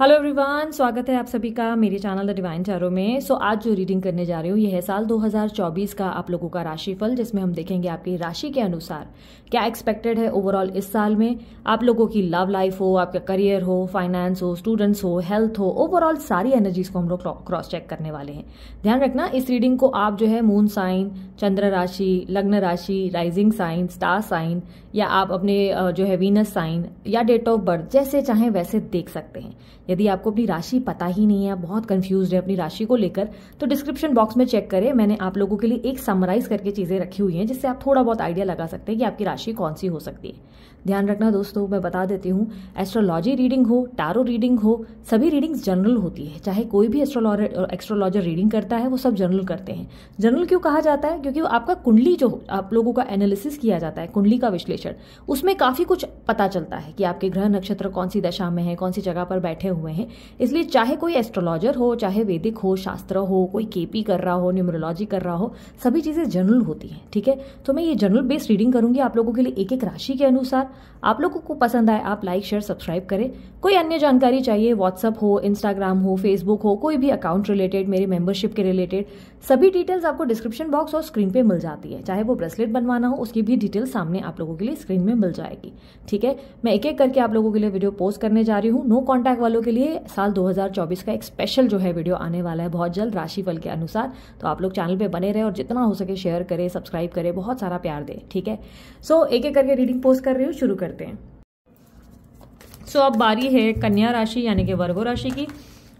hello everyone स्वागत है आप सभी का मेरे चैनल द डिवाइन चारों में सो so, आज जो रीडिंग करने जा रही हूँ ये है साल 2024 का आप लोगों का राशिफल जिसमें हम देखेंगे आपकी राशि के अनुसार क्या एक्सपेक्टेड है ओवरऑल इस साल में आप लोगों की लव लाइफ हो आपका करियर हो फाइनेंस हो स्टूडेंट्स हो हेल्थ हो ओवरऑल सारी एनर्जीज को हम लोग क्रॉस चेक करने वाले हैं ध्यान रखना इस रीडिंग को आप जो है मून साइन चंद्र राशि लग्न राशि राइजिंग साइन स्टार साइन या आप अपने जो है वीनस साइन या डेट ऑफ बर्थ जैसे चाहें वैसे देख सकते हैं यदि आपको अपनी राशि पता ही नहीं है बहुत कंफ्यूज है अपनी राशि को लेकर तो डिस्क्रिप्शन बॉक्स में चेक करें मैंने आप लोगों के लिए एक समराइज करके चीज़ें रखी हुई हैं जिससे आप थोड़ा बहुत आइडिया लगा सकते हैं कि आपकी राशि कौन सी हो सकती है ध्यान रखना दोस्तों मैं बता देती हूँ एस्ट्रोलॉजी रीडिंग हो टारो रीडिंग हो सभी रीडिंग्स जनरल होती है चाहे कोई भी एस्ट्रोलॉजर रीडिंग करता है वो सब जनरल करते हैं जनरल क्यों कहा जाता है क्योंकि आपका कुंडली जो आप लोगों का एनालिसिस किया जाता है कुंडली का विश्लेषण उसमें काफ़ी कुछ पता चलता है कि आपके ग्रह नक्षत्र कौन सी दशा में है कौन सी जगह पर बैठे हुए हैं इसलिए चाहे कोई एस्ट्रोलॉजर हो चाहे वैदिक हो शास्त्र हो कोई केपी कर रहा हो न्यूमरोलॉजी कर रहा हो सभी चीज़ें जनरल होती हैं ठीक है तो मैं ये जनरल बेस्ड रीडिंग करूंगी आप लोगों के लिए एक एक राशि के अनुसार आप लोगों को पसंद आए आप लाइक शेयर सब्सक्राइब करें कोई अन्य जानकारी चाहिए व्हाट्सअप हो इंस्टाग्राम हो फेसबुक हो कोई भी अकाउंट रिलेटेड मेरे मेंबरशिप के रिलेटेड सभी डिटेल्स आपको डिस्क्रिप्शन बॉक्स और स्क्रीन पे मिल जाती है चाहे वो ब्रेसलेट बनवाना हो उसकी भी डिटेल सामने आप लोगों के लिए स्क्रीन में मिल जाएगी ठीक है मैं एक एक करके आप लोगों के लिए वीडियो पोस्ट करने जा रही हूँ नो कॉन्टैक्ट वालों के लिए साल दो का एक स्पेशल जो है वीडियो आने वाला है बहुत जल्द राशिफल के अनुसार तो आप लोग चैनल पर बने रहे और जितना हो सके शेयर करें सब्सक्राइब करें बहुत सारा प्यार दें ठीक है सो एक एक करके रीडिंग पोस्ट कर रही हूँ शुरू करते हैं सो अब बारी है कन्या राशि यानी कि वर्गो राशि की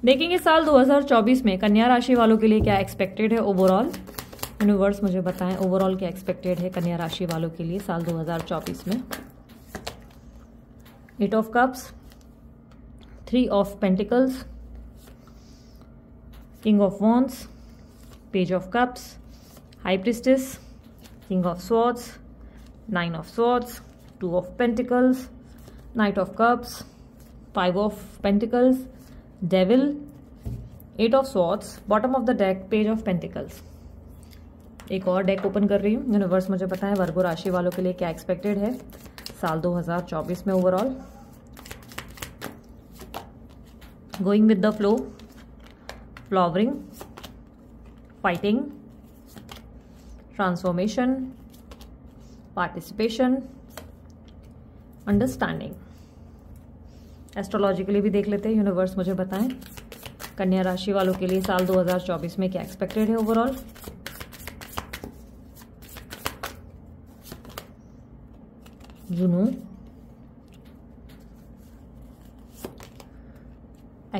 देखेंगे साल 2024 में कन्या राशि वालों के लिए क्या एक्सपेक्टेड है ओवरऑल यूनिवर्स मुझे बताएं ओवरऑल क्या एक्सपेक्टेड है कन्या राशि वालों के लिए साल 2024 में eight of cups three of pentacles king of wands page of cups high priestess king of swords nine of swords two of pentacles knight of cups five of pentacles devil eight of swords bottom of the deck page of pentacles एक और deck open कर रही हूँ universe मुझे पता है वर्गो राशि वालों के लिए क्या एक्सपेक्टेड है साल 2024 में overall going with the flow flowering fighting transformation participation understanding astrologically भी देख लेते हैं यूनिवर्स मुझे बताएं कन्या राशि वालों के लिए साल 2024 में क्या एक्सपेक्टेड है overall Juno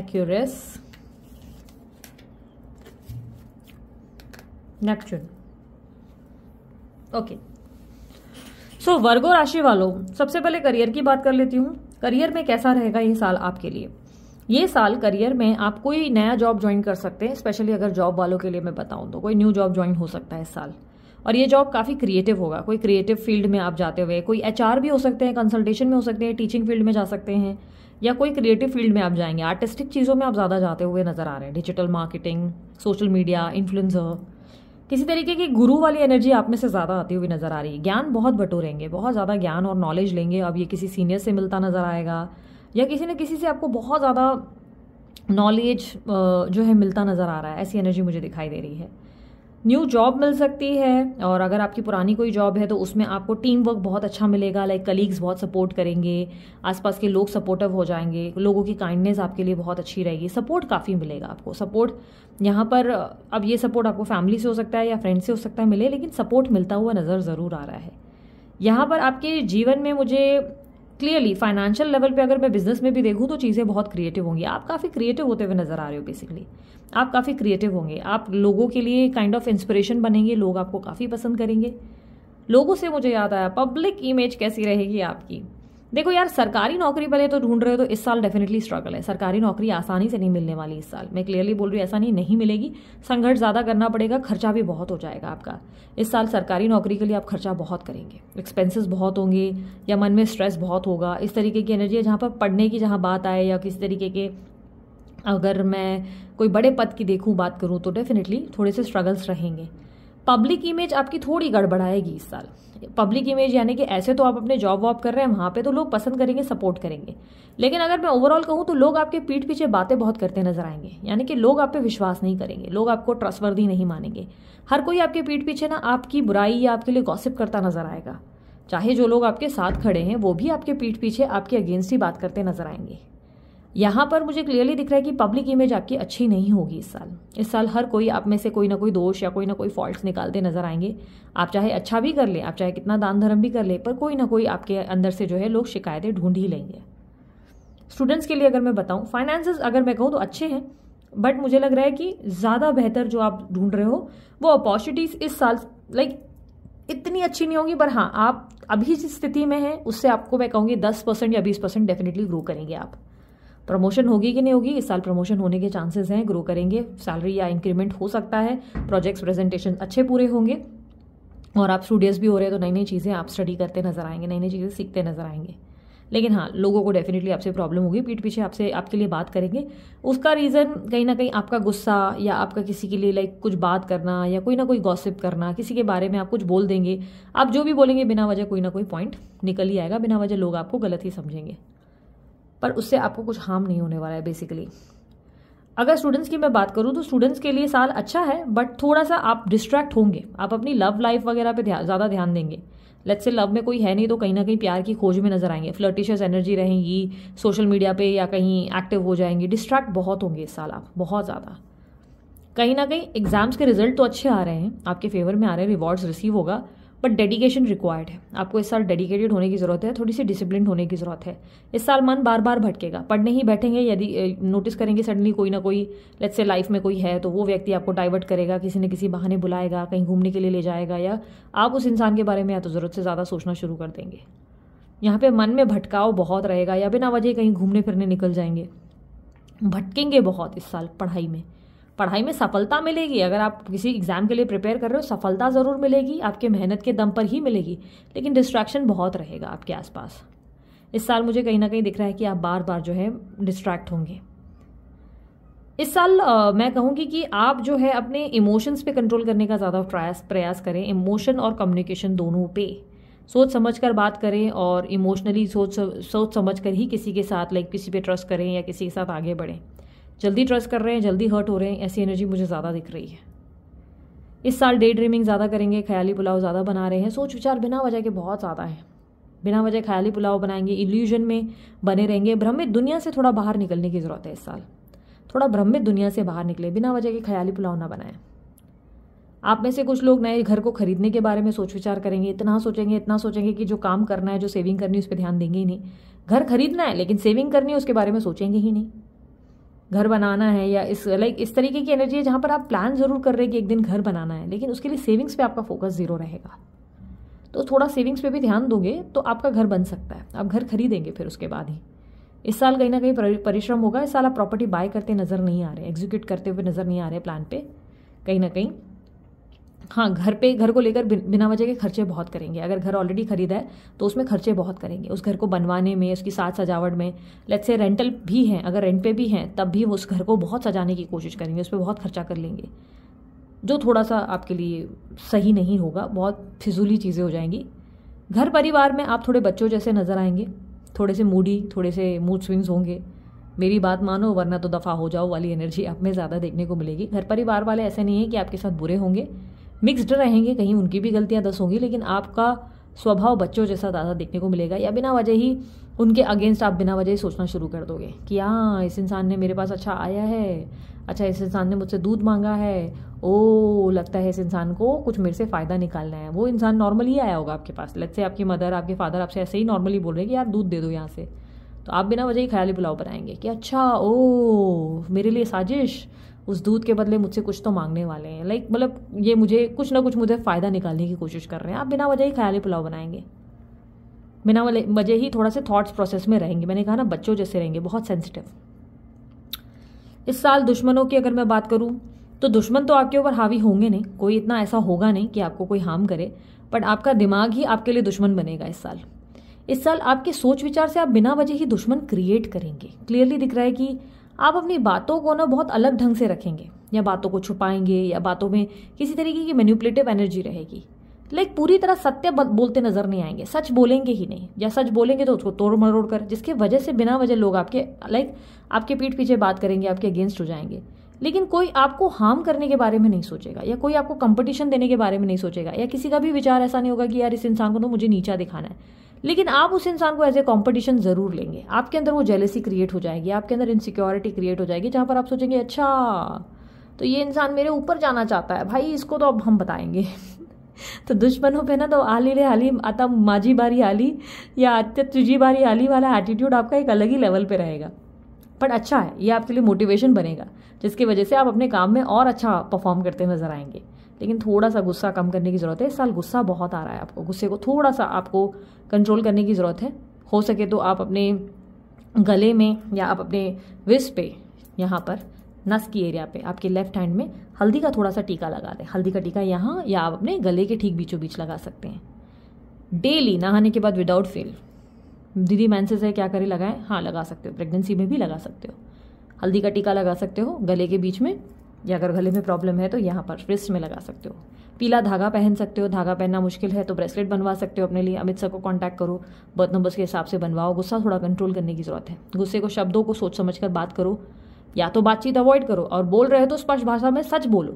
Aquarius Neptune okay so Virgo राशि वालों सबसे पहले करियर की बात कर लेती हूँ करियर में कैसा रहेगा ये साल आपके लिए ये साल करियर में आप कोई नया जॉब ज्वाइन कर सकते हैं स्पेशली अगर जॉब वालों के लिए मैं बताऊं तो कोई न्यू जॉब ज्वाइन हो सकता है इस साल और ये जॉब काफ़ी क्रिएटिव होगा कोई क्रिएटिव फील्ड में आप जाते हुए कोई एच भी हो सकते हैं कंसल्टेशन में हो सकते हैं टीचिंग फील्ड में जा सकते हैं या कोई क्रिएटिव फील्ड में आप जाएंगे आर्टिस्टिक चीज़ों में आप ज़्यादा जाते हुए नज़र आ रहे हैं digital marketing social media influencer किसी तरीके की गुरु वाली एनर्जी आप में से ज़्यादा आती हुई नज़र आ रही है ज्ञान बहुत बटोरेंगे बहुत ज़्यादा ज्ञान और नॉलेज लेंगे अब ये किसी सीनियर से मिलता नज़र आएगा या किसी न किसी से आपको बहुत ज़्यादा नॉलेज जो है मिलता नज़र आ रहा है ऐसी एनर्जी मुझे दिखाई दे रही है न्यू जॉब मिल सकती है और अगर आपकी पुरानी कोई जॉब है तो उसमें आपको टीम वर्क बहुत अच्छा मिलेगा लाइक कलीग्स बहुत सपोर्ट करेंगे आसपास के लोग सपोर्टिव हो जाएंगे लोगों की काइंडनेस आपके लिए बहुत अच्छी रहेगी सपोर्ट काफ़ी मिलेगा आपको सपोर्ट यहाँ पर अब ये सपोर्ट आपको फैमिली से हो सकता है या फ्रेंड से हो सकता है मिले लेकिन सपोर्ट मिलता हुआ नज़र ज़रूर आ रहा है यहाँ पर आपके जीवन में मुझे क्लियरली फाइनेंशियल लेवल पे अगर मैं बिजनेस में भी देखूँ तो चीज़ें बहुत क्रिएटिव होंगी आप काफ़ी क्रिएटिव होते हुए नज़र आ रहे हो बेसिकली आप काफ़ी क्रिएटिव होंगे आप लोगों के लिए काइंड ऑफ इंस्पिरेशन बनेंगे लोग आपको काफ़ी पसंद करेंगे लोगों से मुझे याद आया पब्लिक इमेज कैसी रहेगी आपकी देखो यार सरकारी नौकरी पहले तो ढूंढ रहे हो तो इस साल डेफिनेटली स्ट्रगल है सरकारी नौकरी आसानी से नहीं मिलने वाली इस साल मैं क्लियरली बोल रही हूँ ऐसा नहीं नहीं मिलेगी संघर्ष ज़्यादा करना पड़ेगा खर्चा भी बहुत हो जाएगा आपका इस साल सरकारी नौकरी के लिए आप खर्चा बहुत करेंगे एक्सपेंसेस बहुत होंगे या मन में स्ट्रेस बहुत होगा इस तरीके की एनर्जी है जहाँ पर पढ़ने की जहाँ बात आए या किस तरीके के अगर मैं कोई बड़े पद की देखूँ बात करूँ तो डेफिनेटली थोड़े से स्ट्रगल्स रहेंगे पब्लिक इमेज आपकी थोड़ी गड़बड़ाएगी इस साल पब्लिक इमेज यानी कि ऐसे तो आप अपने जॉब वॉब कर रहे हैं वहाँ पे तो लोग पसंद करेंगे सपोर्ट करेंगे लेकिन अगर मैं ओवरऑल कहूँ तो लोग आपके पीठ पीछे बातें बहुत करते नजर आएंगे यानी कि लोग आप पे विश्वास नहीं करेंगे लोग आपको ट्रस्टवर्दी नहीं मानेंगे हर कोई आपके पीठ पीछे ना आपकी बुराई या आपके लिए गॉसिप करता नजर आएगा चाहे जो लोग आपके साथ खड़े हैं वो भी आपके पीठ पीछे आपके अगेंस्ट ही बात करते नजर आएंगे यहाँ पर मुझे क्लियरली दिख रहा है कि पब्लिक इमेज आपकी अच्छी नहीं होगी इस साल इस साल हर कोई आप में से कोई ना कोई दोष या कोई ना कोई फॉल्ट निकालते नजर आएंगे आप चाहे अच्छा भी कर ले आप चाहे कितना दान धर्म भी कर ले पर कोई ना कोई आपके अंदर से जो है लोग शिकायतें ढूंढ ही लेंगे स्टूडेंट्स के लिए अगर मैं बताऊँ फाइनेंस अगर मैं कहूँ तो अच्छे हैं बट मुझे लग रहा है कि ज़्यादा बेहतर जो आप ढूंढ रहे हो वो अपॉर्चुनिटीज़ इस साल लाइक इतनी अच्छी नहीं होगी पर हाँ आप अभी जिस स्थिति में हैं उससे आपको मैं कहूँगी दस परसेंट या बीस परसेंट डेफिनेटली ग्रो करेंगे आप प्रमोशन होगी कि नहीं होगी इस साल प्रमोशन होने के चांसेस हैं ग्रो करेंगे सैलरी या इंक्रीमेंट हो सकता है प्रोजेक्ट्स प्रेजेंटेशन अच्छे पूरे होंगे और आप स्टूडियस भी हो रहे हैं तो नई नई चीज़ें आप स्टडी करते नजर आएंगे नई नई चीज़ें सीखते नजर आएंगे लेकिन हाँ लोगों को डेफिनेटली आपसे प्रॉब्लम होगी पीठ पीछे आपसे आपके लिए बात करेंगे उसका रीज़न कहीं ना कहीं आपका गुस्सा या आपका किसी के लिए लाइक कुछ बात करना या कोई ना कोई गॉसिप करना किसी के बारे में आप कुछ बोल देंगे आप जो भी बोलेंगे बिना वजह कोई ना कोई पॉइंट निकल ही आएगा बिना वजह लोग आपको गलत ही समझेंगे पर उससे आपको कुछ हार्म नहीं होने वाला है बेसिकली अगर स्टूडेंट्स की मैं बात करूँ तो स्टूडेंट्स के लिए साल अच्छा है बट थोड़ा सा आप डिस्ट्रैक्ट होंगे आप अपनी लव लाइफ वगैरह पे ज़्यादा ध्यान देंगे लेट्स से लव में कोई है नहीं तो कहीं ना कहीं प्यार की खोज में नजर आएंगे फ्लर्टिशियस एनर्जी रहेंगी सोशल मीडिया पे या कहीं एक्टिव हो जाएंगे डिस्ट्रैक्ट बहुत होंगे इस साल आप बहुत ज़्यादा कहीं ना कहीं एग्जाम्स के रिजल्ट तो अच्छे आ रहे हैं आपके फेवर में आ रहे हैं रिवॉर्ड्स रिसीव होगा बट डेडिकेशन रिक्वायर्ड है आपको इस साल डेडिकेटेड होने की ज़रूरत है थोड़ी सी डिसिप्लिन होने की ज़रूरत है इस साल मन बार बार भटकेगा पढ़ने ही बैठेंगे यदि नोटिस करेंगे सडनली कोई ना कोई लेट से लाइफ में कोई है तो वो व्यक्ति आपको डाइवर्ट करेगा किसी न किसी बहाने बुलाएगा कहीं घूमने के लिए ले जाएगा या आप उस इंसान के बारे में या तो ज़रूरत से ज़्यादा सोचना शुरू कर देंगे यहाँ पे मन में भटकाव बहुत रहेगा या बिना वजह कहीं घूमने फिरने निकल जाएंगे भटकेंगे बहुत इस साल पढ़ाई में पढ़ाई में सफलता मिलेगी अगर आप किसी एग्ज़ाम के लिए प्रिपेयर कर रहे हो सफलता ज़रूर मिलेगी आपके मेहनत के दम पर ही मिलेगी लेकिन डिस्ट्रैक्शन बहुत रहेगा आपके आसपास इस साल मुझे कहीं ना कहीं दिख रहा है कि आप बार बार जो है डिस्ट्रैक्ट होंगे इस साल आ, मैं कहूँगी कि आप जो है अपने इमोशंस पे कंट्रोल करने का ज़्यादा प्रयास प्रयास करें इमोशन और कम्युनिकेशन दोनों पे सोच समझ कर बात करें और इमोशनली सोच सोच समझ कर ही किसी के साथ लाइक किसी पे ट्रस्ट करें या किसी के साथ आगे बढ़ें जल्दी ट्रस्ट कर रहे हैं जल्दी हर्ट हो रहे हैं ऐसी एनर्जी मुझे ज़्यादा दिख रही है इस साल डे ड्रीमिंग ज़्यादा करेंगे ख्याली पुलाव ज़्यादा बना रहे हैं सोच विचार बिना वजह के बहुत ज़्यादा है बिना वजह ख्याली पुलाव बनाएंगे इल्यूजन में बने रहेंगे भ्रमित दुनिया से थोड़ा बाहर निकलने की ज़रूरत है इस साल थोड़ा भ्रमित दुनिया से बाहर निकले बिना वजह के ख्याली पुलाव ना बनाएं आप में से कुछ लोग नए घर को खरीदने के बारे में सोच विचार करेंगे इतना सोचेंगे इतना सोचेंगे कि जो काम करना है जो सेविंग करनी है उस पर ध्यान देंगे ही नहीं घर खरीदना है लेकिन सेविंग करनी है उसके बारे में सोचेंगे ही नहीं घर बनाना है या इस लाइक इस तरीके की एनर्जी है जहाँ पर आप प्लान ज़रूर कर रहे हैं कि एक दिन घर बनाना है लेकिन उसके लिए सेविंग्स पे आपका फोकस ज़ीरो रहेगा तो थोड़ा सेविंग्स पे भी ध्यान दोगे तो आपका घर बन सकता है आप घर खरीदेंगे फिर उसके बाद ही इस साल कहीं ना कहीं परिश्रम होगा इस साल आप प्रॉपर्टी बाय करते नज़र नहीं आ रहे एग्जीक्यूट करते हुए नज़र नहीं आ रहे प्लान पर कहीं ना कहीं हाँ घर पे घर को लेकर बिना वजह के खर्चे बहुत करेंगे अगर घर ऑलरेडी खरीदा है तो उसमें खर्चे बहुत करेंगे उस घर को बनवाने में उसकी साज सजावट में लेट से रेंटल भी हैं अगर रेंट पे भी हैं तब भी वो उस घर को बहुत सजाने की कोशिश करेंगे उस पर बहुत खर्चा कर लेंगे जो थोड़ा सा आपके लिए सही नहीं होगा बहुत फिजूली चीज़ें हो जाएंगी घर परिवार में आप थोड़े बच्चों जैसे नज़र आएंगे थोड़े से मूडी थोड़े से मूड स्विंग्स होंगे मेरी बात मानो वरना तो दफ़ा हो जाओ वाली एनर्जी आप में ज़्यादा देखने को मिलेगी घर परिवार वाले ऐसे नहीं है कि आपके साथ बुरे होंगे मिक्सड रहेंगे कहीं उनकी भी गलतियाँ दस होंगी लेकिन आपका स्वभाव बच्चों जैसा ज़्यादा देखने को मिलेगा या बिना वजह ही उनके अगेंस्ट आप बिना वजह ही सोचना शुरू कर दोगे कि हाँ इस इंसान ने मेरे पास अच्छा आया है अच्छा इस इंसान ने मुझसे दूध मांगा है ओ लगता है इस इंसान को कुछ मेरे से फ़ायदा निकालना है वो इंसान नॉर्मली आया होगा आपके पास लेट से आपकी मदर आपके फादर आपसे ऐसे ही नॉर्मली बोल रहे हैं कि यार दूध दे दो यहाँ से तो आप बिना वजह ही ख्याली पुलाव बनाएंगे कि अच्छा ओ मेरे लिए साजिश उस दूध के बदले मुझसे कुछ तो मांगने वाले हैं लाइक मतलब ये मुझे कुछ ना कुछ मुझे फ़ायदा निकालने की कोशिश कर रहे हैं आप बिना वजह ही ख्याली पुलाव बनाएंगे बिना वजह ही थोड़ा से थॉट्स प्रोसेस में रहेंगे मैंने कहा ना बच्चों जैसे रहेंगे बहुत सेंसिटिव इस साल दुश्मनों की अगर मैं बात करूँ तो दुश्मन तो आपके ऊपर हावी होंगे नहीं कोई इतना ऐसा होगा नहीं कि आपको कोई हार्म करे बट आपका दिमाग ही आपके लिए दुश्मन बनेगा इस साल इस साल आपके सोच विचार से आप बिना वजह ही दुश्मन क्रिएट करेंगे क्लियरली दिख रहा है कि आप अपनी बातों को ना बहुत अलग ढंग से रखेंगे या बातों को छुपाएंगे या बातों में किसी तरीके की मैन्यूपुलेटिव एनर्जी रहेगी लाइक पूरी तरह सत्य बोलते नजर नहीं आएंगे सच बोलेंगे ही नहीं या सच बोलेंगे तो उसको तोड़ मरोड़ कर जिसके वजह से बिना वजह लोग आपके लाइक आपके पीठ पीछे बात करेंगे आपके अगेंस्ट हो जाएंगे लेकिन कोई आपको हार्म करने के बारे में नहीं सोचेगा या कोई आपको कंपटीशन देने के बारे में नहीं सोचेगा या किसी का भी विचार ऐसा नहीं होगा कि यार इस इंसान को तो मुझे नीचा दिखाना है लेकिन आप उस इंसान को एज ए कॉम्पिटिशन ज़रूर लेंगे आपके अंदर वो जेलेसी क्रिएट हो जाएगी आपके अंदर इनसिक्योरिटी क्रिएट हो जाएगी जहाँ पर आप सोचेंगे अच्छा तो ये इंसान मेरे ऊपर जाना चाहता है भाई इसको तो अब हम बताएंगे तो दुश्मनों पे ना तो आली रे आली आता माझी बारी आली या अत्य तुझी बारी आली वाला एटीट्यूड आपका एक अलग ही लेवल पे रहेगा बट अच्छा है ये आपके लिए मोटिवेशन बनेगा जिसकी वजह से आप अपने काम में और अच्छा परफॉर्म करते नजर आएंगे लेकिन थोड़ा सा गुस्सा कम करने की ज़रूरत है इस साल गुस्सा बहुत आ रहा है आपको गुस्से को थोड़ा सा आपको कंट्रोल करने की ज़रूरत है हो सके तो आप अपने गले में या आप अपने विस पे यहाँ पर नस की एरिया पे आपके लेफ्ट हैंड में हल्दी का थोड़ा सा टीका लगा दें हल्दी का टीका यहाँ या आप अपने गले के ठीक बीचों बीच लगा सकते हैं डेली नहाने के बाद विदाउट फेल दीदी मैंसेज है क्या करें लगाएं हाँ लगा सकते हो प्रेगनेंसी में भी लगा सकते हो हल्दी का टीका लगा सकते हो गले के बीच में या अगर गले में प्रॉब्लम है तो यहाँ पर रिस्ट में लगा सकते हो पीला धागा पहन सकते हो धागा पहनना मुश्किल है तो ब्रेसलेट बनवा सकते हो अपने लिए अमित सर को कांटेक्ट करो बर्थ नंबर्स के हिसाब से बनवाओ गुस्सा थोड़ा कंट्रोल करने की ज़रूरत है गुस्से को शब्दों को सोच समझ कर बात करो या तो बातचीत अवॉइड करो और बोल रहे हो तो स्पष्ट भाषा में सच बोलो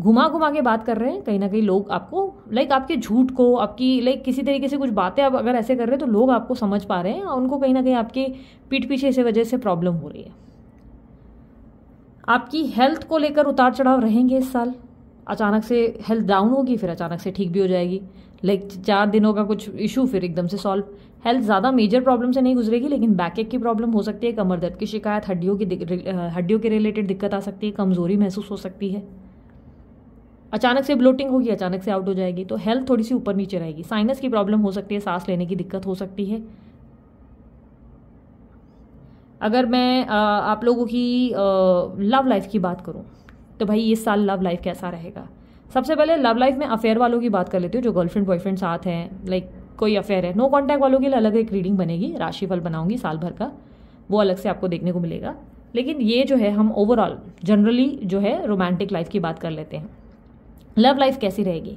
घुमा घुमा के बात कर रहे हैं कहीं ना कहीं लोग आपको लाइक आपके झूठ को आपकी लाइक किसी तरीके से कुछ बातें आप अगर ऐसे कर रहे हैं तो लोग आपको समझ पा रहे हैं और उनको कहीं ना कहीं आपके पीठ पीछे इसी वजह से प्रॉब्लम हो रही है आपकी हेल्थ को लेकर उतार चढ़ाव रहेंगे इस साल अचानक से हेल्थ डाउन होगी फिर अचानक से ठीक भी हो जाएगी लाइक चार दिनों का कुछ इशू फिर एकदम से सॉल्व हेल्थ ज़्यादा मेजर प्रॉब्लम से नहीं गुजरेगी लेकिन बैक एक की प्रॉब्लम हो सकती है कमर दर्द की शिकायत हड्डियों की हड्डियों के रिलेटेड दिक्कत आ सकती है कमज़ोरी महसूस हो सकती है अचानक से ब्लोटिंग होगी अचानक से आउट हो जाएगी तो हेल्थ थोड़ी सी ऊपर नीचे रहेगी साइनस की प्रॉब्लम हो सकती है सांस लेने की दिक्कत हो सकती है अगर मैं आप लोगों की लव लाइफ की बात करूँ तो भाई ये साल लव लाइफ कैसा रहेगा सबसे पहले लव लाइफ में अफेयर वालों की बात कर लेती हूँ जो गर्लफ्रेंड बॉयफ्रेंड साथ हैं लाइक कोई अफेयर है नो कॉन्टैक्ट वालों के लिए अलग एक रीडिंग बनेगी राशिफल बनाऊंगी साल भर का वो अलग से आपको देखने को मिलेगा लेकिन ये जो है हम ओवरऑल जनरली जो है रोमांटिक लाइफ की बात कर लेते हैं लव लाइफ कैसी रहेगी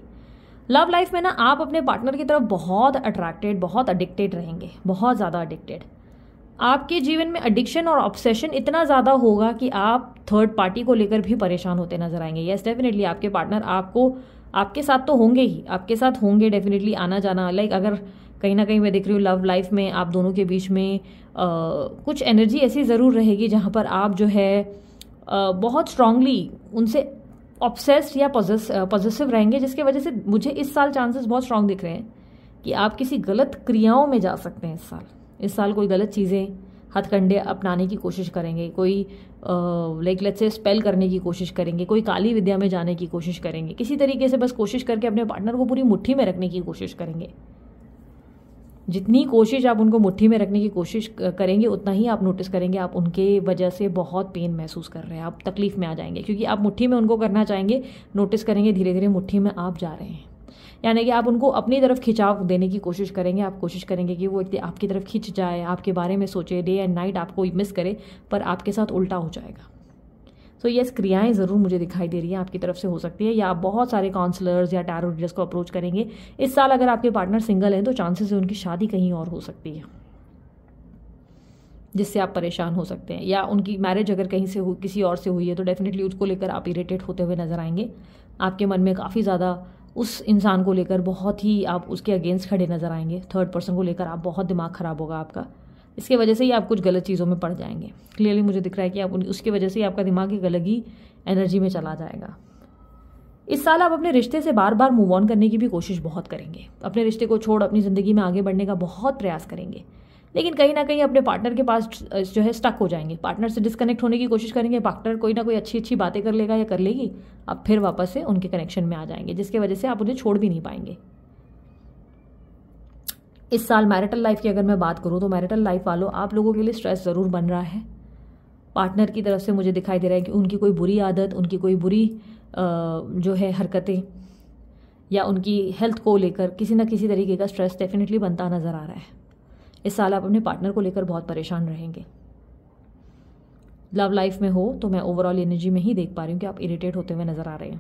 लव लाइफ में ना आप अपने पार्टनर की तरफ बहुत अट्रैक्टेड बहुत अडिक्टेड रहेंगे बहुत ज़्यादा अडिक्टेड आपके जीवन में एडिक्शन और ऑब्सेशन इतना ज़्यादा होगा कि आप थर्ड पार्टी को लेकर भी परेशान होते नजर आएंगे येस डेफिनेटली आपके पार्टनर आपको आपके साथ तो होंगे ही आपके साथ होंगे डेफिनेटली आना जाना लाइक अगर कहीं ना कहीं मैं देख रही हूँ लव लाइफ में आप दोनों के बीच में आ, कुछ एनर्जी ऐसी ज़रूर रहेगी जहाँ पर आप जो है आ, बहुत स्ट्रांगली उनसे ऑब्सेस्ड या पॉजिटिव रहेंगे जिसके वजह से मुझे इस साल चांसेस बहुत स्ट्रांग दिख रहे हैं कि आप किसी गलत क्रियाओं में जा सकते हैं इस साल इस साल कोई गलत चीज़ें हथकंडे अपनाने की कोशिश करेंगे कोई लाइक लेट से स्पेल करने की कोशिश करेंगे कोई काली विद्या में जाने की कोशिश करेंगे किसी तरीके से बस कोशिश करके अपने पार्टनर को पूरी मुट्ठी में रखने की कोशिश करेंगे जितनी कोशिश आप उनको मुट्ठी में रखने की कोशिश करेंगे उतना ही आप नोटिस करेंगे आप उनके वजह से बहुत पेन महसूस कर रहे हैं आप तकलीफ़ में आ जाएंगे क्योंकि आप मुट्ठी में उनको करना चाहेंगे नोटिस करेंगे धीरे धीरे मुट्ठी में आप जा रहे हैं यानी कि आप उनको अपनी तरफ खिंचाव देने की कोशिश करेंगे आप कोशिश करेंगे कि वो आपकी तरफ खिंच जाए आपके बारे में सोचे डे एंड नाइट आपको मिस करे पर आपके साथ उल्टा हो जाएगा सो so, येस yes, क्रियाएं ज़रूर मुझे दिखाई दे रही हैं आपकी तरफ से हो सकती है या आप बहुत सारे काउंसलर्स या टैरो रीडर्स को अप्रोच करेंगे इस साल अगर आपके पार्टनर सिंगल हैं तो चांसेस है उनकी शादी कहीं और हो सकती है जिससे आप परेशान हो सकते हैं या उनकी मैरिज अगर कहीं से हो किसी और से हुई है तो डेफिनेटली उसको लेकर आप इरीटेट होते हुए नजर आएंगे आपके मन में काफ़ी ज़्यादा उस इंसान को लेकर बहुत ही आप उसके अगेंस्ट खड़े नज़र आएंगे थर्ड पर्सन को लेकर आप बहुत दिमाग ख़राब होगा आपका इसके वजह से ही आप कुछ गलत चीज़ों में पड़ जाएंगे क्लियरली मुझे दिख रहा है कि आप उसकी वजह से ही आपका दिमाग एक अलग ही एनर्जी में चला जाएगा इस साल आप अपने रिश्ते से बार बार मूव ऑन करने की भी कोशिश बहुत करेंगे अपने रिश्ते को छोड़ अपनी ज़िंदगी में आगे बढ़ने का बहुत प्रयास करेंगे लेकिन कहीं ना कहीं अपने पार्टनर के पास जो है स्टक हो जाएंगे पार्टनर से डिस्कनेक्ट होने की कोशिश करेंगे पार्टनर कोई ना कोई अच्छी अच्छी बातें कर लेगा या कर लेगी आप फिर वापस से उनके कनेक्शन में आ जाएंगे जिसकी वजह से आप उन्हें छोड़ भी नहीं पाएंगे इस साल मैरिटल लाइफ की अगर मैं बात करूँ तो मैरिटल लाइफ वालों आप लोगों के लिए स्ट्रेस ज़रूर बन रहा है पार्टनर की तरफ से मुझे दिखाई दे रहा है कि उनकी कोई बुरी आदत उनकी कोई बुरी जो है हरकतें या उनकी हेल्थ को लेकर किसी न किसी तरीके का स्ट्रेस डेफिनेटली बनता नज़र आ रहा है इस साल आप अपने पार्टनर को लेकर बहुत परेशान रहेंगे लव लाइफ में हो तो मैं ओवरऑल एनर्जी में ही देख पा रही हूँ कि आप इरिटेट होते हुए नज़र आ रहे हैं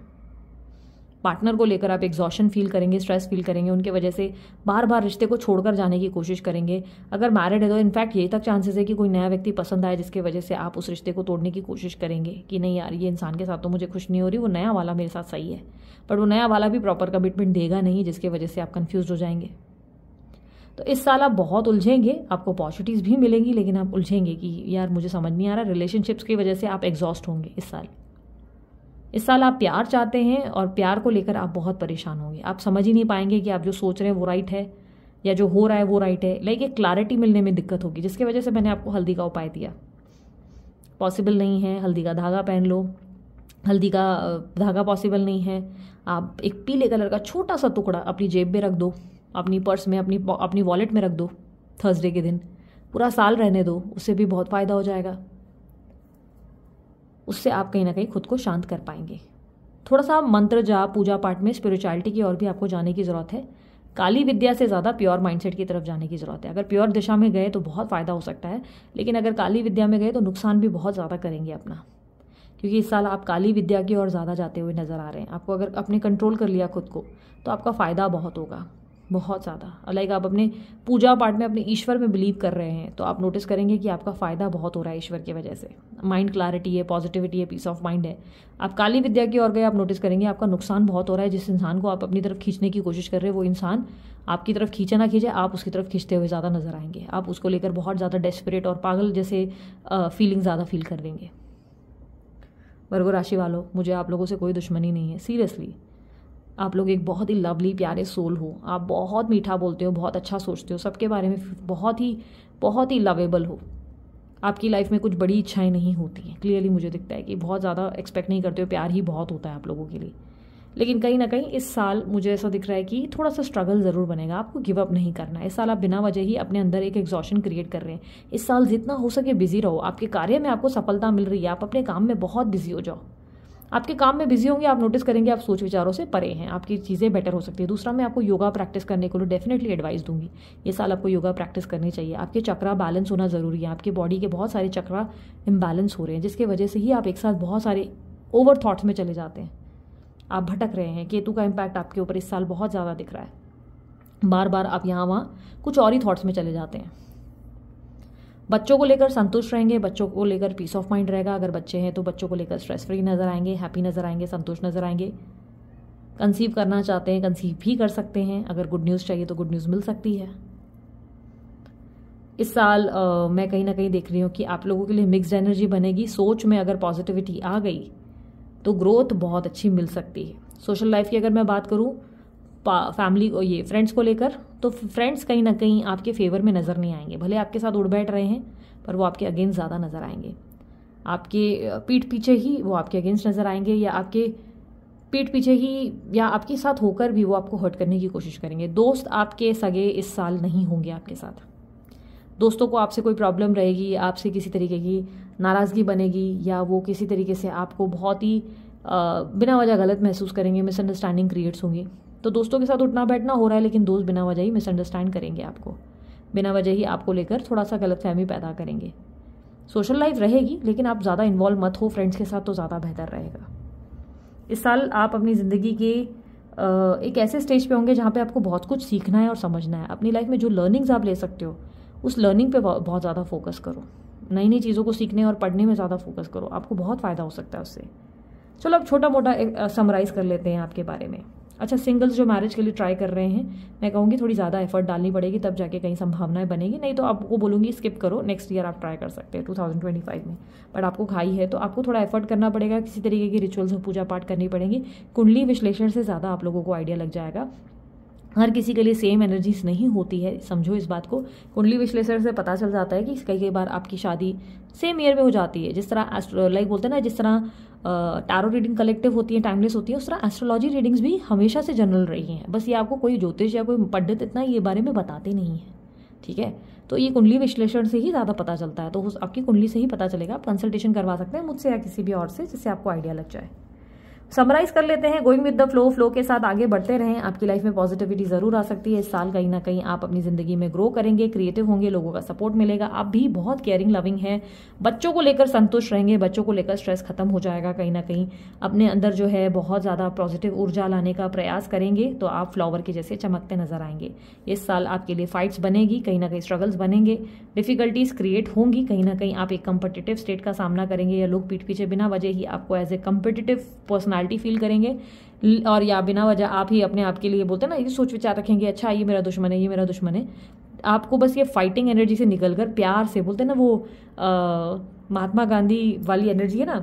पार्टनर को लेकर आप एग्जॉशन फील करेंगे स्ट्रेस फील करेंगे उनके वजह से बार बार रिश्ते को छोड़कर जाने की कोशिश करेंगे अगर मैरिड है तो इनफैक्ट यही तक चांसेस है कि कोई नया व्यक्ति पसंद आए जिसके वजह से आप उस रिश्ते को तोड़ने की कोशिश करेंगे कि नहीं यार ये इंसान के साथ तो मुझे खुश नहीं हो रही वो नया वाला मेरे साथ सही है बट वो नया वाला भी प्रॉपर कमिटमेंट देगा नहीं जिसके वजह से आप कन्फ्यूज हो जाएंगे तो इस साल आप बहुत उलझेंगे आपको अपॉर्चुनिटीज़ भी मिलेंगी लेकिन आप उलझेंगे कि यार मुझे समझ नहीं आ रहा रिलेशनशिप्स की वजह से आप एग्जॉस्ट होंगे इस साल इस साल आप प्यार चाहते हैं और प्यार को लेकर आप बहुत परेशान होंगे आप समझ ही नहीं पाएंगे कि आप जो सोच रहे हैं वो राइट है या जो हो रहा है वो राइट है लाइक एक क्लैरिटी मिलने में दिक्कत होगी जिसकी वजह से मैंने आपको हल्दी का उपाय दिया पॉसिबल नहीं है हल्दी का धागा पहन लो हल्दी का धागा पॉसिबल नहीं है आप एक पीले कलर का छोटा सा टुकड़ा अपनी जेब में रख दो अपनी पर्स में अपनी अपनी वॉलेट में रख दो थर्सडे के दिन पूरा साल रहने दो उससे भी बहुत फ़ायदा हो जाएगा उससे आप कहीं ना कहीं खुद को शांत कर पाएंगे थोड़ा सा मंत्र जाप पूजा पाठ में स्पिरिचुअलिटी की ओर भी आपको जाने की ज़रूरत है काली विद्या से ज़्यादा प्योर माइंडसेट की तरफ जाने की ज़रूरत है अगर प्योर दिशा में गए तो बहुत फ़ायदा हो सकता है लेकिन अगर काली विद्या में गए तो नुकसान भी बहुत ज़्यादा करेंगे अपना क्योंकि इस साल आप काली विद्या की ओर ज़्यादा जाते हुए नज़र आ रहे हैं आपको अगर अपने कंट्रोल कर लिया खुद को तो आपका फ़ायदा बहुत होगा बहुत ज़्यादा लाइक आप अपने पूजा पाठ में अपने ईश्वर में बिलीव कर रहे हैं तो आप नोटिस करेंगे कि आपका फ़ायदा बहुत हो रहा है ईश्वर की वजह से माइंड क्लैरिटी है पॉजिटिविटी है पीस ऑफ माइंड है आप काली विद्या की ओर गए आप नोटिस करेंगे आपका नुकसान बहुत हो रहा है जिस इंसान को आप अपनी तरफ खींचने की कोशिश कर रहे हैं वो इंसान आपकी तरफ खींचे ना खींचे आप उसकी तरफ खींचते हुए ज़्यादा नजर आएंगे आप उसको लेकर बहुत ज़्यादा डेस्परेट और पागल जैसे फीलिंग ज़्यादा फील कर देंगे वर्गो राशि वालों मुझे आप लोगों से कोई दुश्मनी नहीं है सीरियसली आप लोग एक बहुत ही लवली प्यारे सोल हो आप बहुत मीठा बोलते हो बहुत अच्छा सोचते हो सबके बारे में बहुत ही बहुत ही लवेबल हो आपकी लाइफ में कुछ बड़ी इच्छाएं नहीं होती हैं क्लियरली मुझे दिखता है कि बहुत ज़्यादा एक्सपेक्ट नहीं करते हो प्यार ही बहुत होता है आप लोगों के लिए लेकिन कहीं ना कहीं इस साल मुझे ऐसा दिख रहा है कि थोड़ा सा स्ट्रगल ज़रूर बनेगा आपको गिव अप नहीं करना इस साल आप बिना वजह ही अपने अंदर एक एग्जॉशन क्रिएट कर रहे हैं इस साल जितना हो सके बिजी रहो आपके कार्य में आपको सफलता मिल रही है आप अपने काम में बहुत बिजी हो जाओ आपके काम में बिजी होंगे आप नोटिस करेंगे आप सोच विचारों से परे हैं आपकी चीज़ें बेटर हो सकती है दूसरा मैं आपको योगा प्रैक्टिस करने के लिए डेफिनेटली एडवाइस दूंगी ये साल आपको योगा प्रैक्टिस करनी चाहिए आपके चक्रा बैलेंस होना ज़रूरी है आपके बॉडी के बहुत सारे चक्रा इम्बैलेंस हो रहे हैं जिसकी वजह से ही आप एक साथ बहुत सारे ओवर थाट्स में चले जाते हैं आप भटक रहे हैं केतु का इम्पैक्ट आपके ऊपर इस साल बहुत ज़्यादा दिख रहा है बार बार आप यहाँ वहाँ कुछ और ही थाट्स में चले जाते हैं बच्चों को लेकर संतुष्ट रहेंगे बच्चों को लेकर पीस ऑफ माइंड रहेगा अगर बच्चे हैं तो बच्चों को लेकर स्ट्रेस फ्री नज़र आएंगे हैप्पी नज़र आएंगे संतुष्ट नज़र आएंगे कंसीव करना चाहते हैं कंसीव भी कर सकते हैं अगर गुड न्यूज़ चाहिए तो गुड न्यूज़ मिल सकती है इस साल आ, मैं कहीं ना कहीं देख रही हूँ कि आप लोगों के लिए मिक्सड एनर्जी बनेगी सोच में अगर पॉजिटिविटी आ गई तो ग्रोथ बहुत अच्छी मिल सकती है सोशल लाइफ की अगर मैं बात करूँ फैमिली ये फ्रेंड्स को लेकर तो फ्रेंड्स कहीं ना कहीं आपके फेवर में नज़र नहीं आएंगे भले आपके साथ उड़ बैठ रहे हैं पर वो आपके अगेंस्ट ज़्यादा नज़र आएंगे आपके पीठ पीछे ही वो आपके अगेंस्ट नज़र आएंगे या आपके पीठ पीछे ही या आपके साथ होकर भी वो आपको हर्ट करने की कोशिश करेंगे दोस्त आपके सगे इस साल नहीं होंगे आपके साथ दोस्तों को आपसे कोई प्रॉब्लम रहेगी आपसे किसी तरीके की नाराज़गी बनेगी या वो किसी तरीके से आपको बहुत ही बिना वजह गलत महसूस करेंगे मिसअंडरस्टैंडिंग क्रिएट्स होंगी तो दोस्तों के साथ उठना बैठना हो रहा है लेकिन दोस्त बिना वजह ही मिसअंडरस्टैंड करेंगे आपको बिना वजह ही आपको लेकर थोड़ा सा गलत फहमी पैदा करेंगे सोशल लाइफ रहेगी लेकिन आप ज़्यादा इन्वॉल्व मत हो फ्रेंड्स के साथ तो ज़्यादा बेहतर रहेगा इस साल आप अपनी ज़िंदगी के एक ऐसे स्टेज पे होंगे जहाँ पे आपको बहुत कुछ सीखना है और समझना है अपनी लाइफ में जो लर्निंग्स आप ले सकते हो उस लर्निंग पे बहुत ज़्यादा फोकस करो नई नई चीज़ों को सीखने और पढ़ने में ज़्यादा फोकस करो आपको बहुत फ़ायदा हो सकता है उससे चलो अब छोटा मोटा समराइज़ कर लेते हैं आपके बारे में अच्छा सिंगल्स जो मैरिज के लिए ट्राई कर रहे हैं मैं कहूँगी थोड़ी ज़्यादा एफर्ट डालनी पड़ेगी तब जाके कहीं संभावनाएं बनेगी नहीं तो आपको बोलूँगी स्किप करो नेक्स्ट ईयर आप ट्राई कर सकते हैं टू में बट आपको खाई है तो आपको थोड़ा एफर्ट करना पड़ेगा किसी तरीके की रिचुअल्स और पूजा पाठ करनी पड़ेगी कुंडली विश्लेषण से ज़्यादा आप लोगों को आइडिया लग जाएगा हर किसी के लिए सेम एनर्जीज नहीं होती है समझो इस बात को कुंडली विश्लेषण से पता चल जाता है कि कई कई बार आपकी शादी सेम ईयर में हो जाती है जिस तरह लाइक बोलते हैं ना जिस तरह टैरो रीडिंग कलेक्टिव होती है टाइमलेस होती है उस तरह एस्ट्रोलॉजी रीडिंग्स भी हमेशा से जनरल रही हैं बस ये आपको कोई ज्योतिष या कोई पंडित इतना ये बारे में बताते नहीं हैं ठीक है तो ये कुंडली विश्लेषण से ही ज़्यादा पता चलता है तो आपकी कुंडली से ही पता चलेगा आप कंसल्टेशन करवा सकते हैं मुझसे या किसी भी और से जिससे आपको आइडिया लग जाए समराइज कर लेते हैं going with the flow flow के साथ आगे बढ़ते रहें आपकी लाइफ में पॉजिटिविटी जरूर आ सकती है इस साल कहीं ना कहीं आप अपनी जिंदगी में ग्रो करेंगे क्रिएटिव होंगे लोगों का सपोर्ट मिलेगा आप भी बहुत केयरिंग लविंग हैं बच्चों को लेकर संतुष्ट रहेंगे बच्चों को लेकर स्ट्रेस खत्म हो जाएगा कहीं ना कहीं अपने अंदर जो है बहुत ज़्यादा पॉजिटिव ऊर्जा लाने का प्रयास करेंगे तो आप फ्लावर के जैसे चमकते नजर आएंगे इस साल आपके लिए फाइट्स बनेगी कहीं ना कहीं स्ट्रगल्स बनेंगे डिफिकल्टीज क्रिएट होंगी कहीं ना कहीं आप एक कम्पटिटिव स्टेट का सामना करेंगे या लोग पीठ पीछे बिना वजह ही आपको as a competitive personal penalty feel करेंगे और या बिना वजह आप ही अपने आप के लिए बोलते हैं ना ये सोच विचार रखेंगे अच्छा ये मेरा दुश्मन है ये मेरा दुश्मन है आपको बस ये फाइटिंग एनर्जी से निकल कर प्यार से बोलते हैं ना वो महात्मा गांधी वाली एनर्जी है ना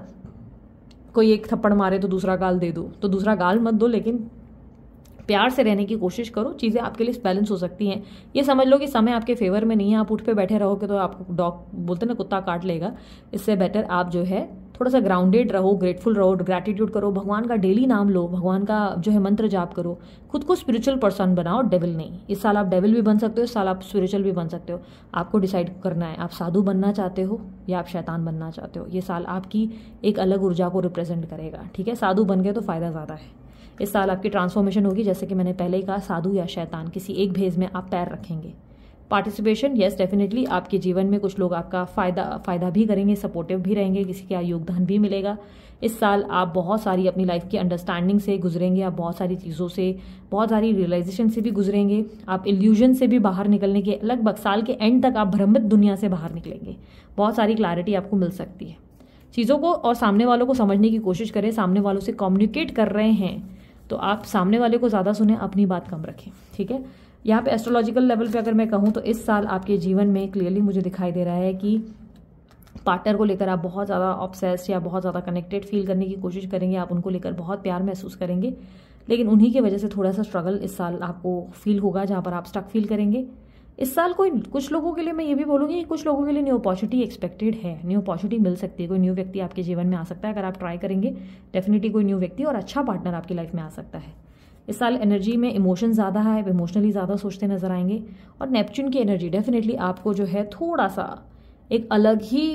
कोई एक थप्पड़ मारे तो दूसरा गाल दे दो तो दूसरा गाल मत दो लेकिन प्यार से रहने की कोशिश करो चीज़ें आपके लिए बैलेंस हो सकती हैं ये समझ लो कि समय आपके फेवर में नहीं है आप उठ पे बैठे रहोगे तो आपको डॉग बोलते ना कुत्ता काट लेगा इससे बेटर आप जो है थोड़ा सा ग्राउंडेड रहो ग्रेटफुल रहो ग्रेटिट्यूड करो भगवान का डेली नाम लो भगवान का जो है मंत्र जाप करो खुद को स्पिरिचुअल पर्सन बनाओ डेविल नहीं इस साल आप डेविल भी बन सकते हो इस साल आप स्पिरिचुअल भी बन सकते हो आपको डिसाइड करना है आप साधु बनना चाहते हो या आप शैतान बनना चाहते हो ये साल आपकी एक अलग ऊर्जा को रिप्रेजेंट करेगा ठीक है साधु बन गए तो फ़ायदा ज़्यादा है इस साल आपकी ट्रांसफॉर्मेशन होगी जैसे कि मैंने पहले ही कहा साधु या शैतान किसी एक भेज में आप पैर रखेंगे पार्टिसिपेशन येस डेफिनेटली आपके जीवन में कुछ लोग आपका फ़ायदा फ़ायदा भी करेंगे सपोर्टिव भी रहेंगे किसी का योगदान भी मिलेगा इस साल आप बहुत सारी अपनी लाइफ की अंडरस्टैंडिंग से गुजरेंगे आप बहुत सारी चीज़ों से बहुत सारी रियलाइजेशन से भी गुजरेंगे आप इल्यूजन से भी बाहर निकलने के लगभग साल के एंड तक आप भ्रमित दुनिया से बाहर निकलेंगे बहुत सारी क्लैरिटी आपको मिल सकती है चीज़ों को और सामने वालों को समझने की कोशिश करें सामने वालों से कम्युनिकेट कर रहे हैं तो आप सामने वाले को ज़्यादा सुने अपनी बात कम रखें ठीक है यहाँ पे एस्ट्रोलॉजिकल लेवल पे अगर मैं कहूँ तो इस साल आपके जीवन में क्लियरली मुझे दिखाई दे रहा है कि पार्टनर को लेकर आप बहुत ज़्यादा ऑप्सेस या बहुत ज़्यादा कनेक्टेड फील करने की कोशिश करेंगे आप उनको लेकर बहुत प्यार महसूस करेंगे लेकिन उन्हीं की वजह से थोड़ा सा स्ट्रगल इस साल आपको फील होगा जहाँ पर आप स्टक फील करेंगे इस साल कोई कुछ लोगों के लिए मैं ये भी बोलूँगी कि कुछ लोगों के लिए न्यू अपॉर्चुनिटी एक्सपेक्टेड है न्यू अपॉर्चुनिटी मिल सकती है कोई न्यू व्यक्ति आपके जीवन में आ सकता है अगर आप ट्राई करेंगे डेफिनेटली कोई न्यू व्यक्ति और अच्छा पार्टनर आपकी लाइफ में आ सकता है इस साल एनर्जी में इमोशन ज़्यादा है आप इमोशनली ज़्यादा सोचते नजर आएंगे और नेपच्यून की एनर्जी डेफिनेटली आपको जो है थोड़ा सा एक अलग ही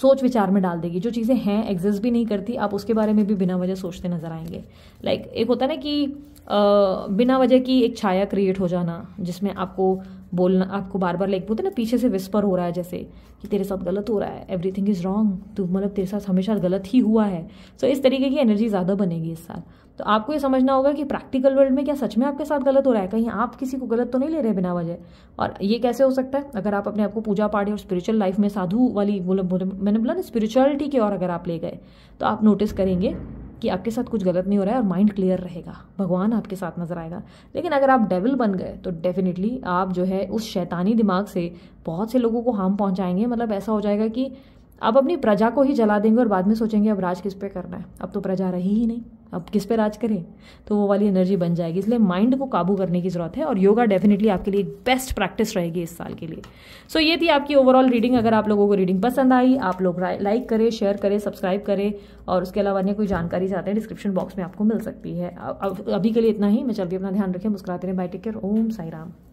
सोच विचार में डाल देगी जो चीज़ें हैं एग्जिस्ट भी नहीं करती आप उसके बारे में भी बिना वजह सोचते नजर आएंगे लाइक like, एक होता है ना कि आ, बिना वजह की एक छाया क्रिएट हो जाना जिसमें आपको बोलना आपको बार बार लाइक बोलते ना पीछे से विस्पर हो रहा है जैसे कि तेरे साथ गलत हो रहा है एवरी थिंग इज़ रॉन्ग तो मतलब तेरे साथ हमेशा गलत ही हुआ है सो so, इस तरीके की एनर्जी ज़्यादा बनेगी इस साल तो आपको ये समझना होगा कि प्रैक्टिकल वर्ल्ड में क्या सच में आपके साथ गलत हो रहा है कहीं आप किसी को गलत तो नहीं ले रहे बिना वजह और ये कैसे हो सकता है अगर आप अपने आप को पूजा पाठ और स्पिरिचुअल लाइफ में साधु वाली बोले मतलब, मतलब, मैंने बोला ना स्पिरिचुअलिटी की ओर अगर आप ले गए तो आप नोटिस करेंगे कि आपके साथ कुछ गलत नहीं हो रहा है और माइंड क्लियर रहेगा भगवान आपके साथ नजर आएगा लेकिन अगर आप डेविल बन गए तो डेफिनेटली आप जो है उस शैतानी दिमाग से बहुत से लोगों को हार्म पहुंचाएंगे मतलब ऐसा हो जाएगा कि आप अपनी प्रजा को ही जला देंगे और बाद में सोचेंगे अब राज किस पे करना है अब तो प्रजा रही ही नहीं अब किस पे राज करें तो वो वाली एनर्जी बन जाएगी इसलिए माइंड को काबू करने की ज़रूरत है और योगा डेफिनेटली आपके लिए बेस्ट प्रैक्टिस रहेगी इस साल के लिए सो so, ये थी आपकी ओवरऑल रीडिंग अगर आप लोगों को रीडिंग पसंद आई आप लोग लाइक करें शेयर करें सब्सक्राइब करें और उसके अलावा अन्य कोई जानकारी चाहते हैं डिस्क्रिप्शन बॉक्स में आपको मिल सकती है अभी के लिए इतना ही मैं चलती अपना ध्यान रखें मुस्कुराते रहें bye take care Om Sai Ram